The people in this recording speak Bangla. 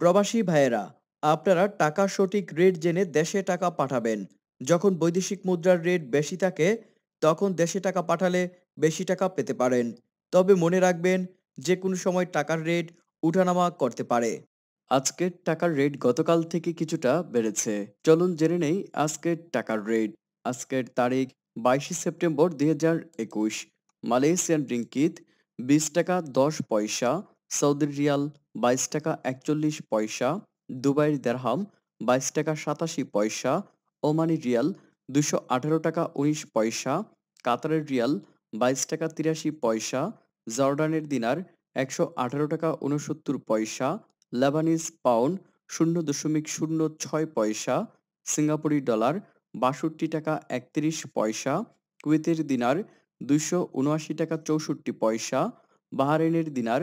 প্রবাসী ভাইয়েরা আপনারা টাকা সঠিক রেট জেনে দেশে টাকা পাঠাবেন যখন বৈদেশিক মুদ্রার রেট বেশি থাকে তখন দেশে টাকা পাঠালে বেশি টাকা পেতে পারেন তবে মনে রাখবেন যে কোনো সময় টাকার রেট উঠানামা করতে পারে আজকের টাকার রেট গতকাল থেকে কিছুটা বেড়েছে চলুন জেনে নেই আজকের টাকার রেট আজকের তারিখ বাইশে সেপ্টেম্বর দুই মালয়েশিয়ান রিঙ্কিত বিশ টাকা দশ পয়সা সৌদির রিয়াল বাইশ টাকা একচল্লিশ পয়সা দুবাইয়ের দেরহাম বাইশ টাকা সাতাশি পয়সা ওমানি রিয়াল দুশো আঠারো টাকা উনিশ পয়সা কাতারের রিয়াল বাইশ টাকা তিরাশি পয়সা জর্ডানের দিনার একশো আঠারো টাকা উনসত্তর পয়সা লেবানিজ পাউন্ড শূন্য দশমিক শূন্য ছয় পয়সা সিঙ্গাপুরি ডলার বাষট্টি টাকা একত্রিশ পয়সা কুয়েতের দিনার দুশো উনআশি টাকা চৌষট্টি পয়সা বাহারেনের দিনার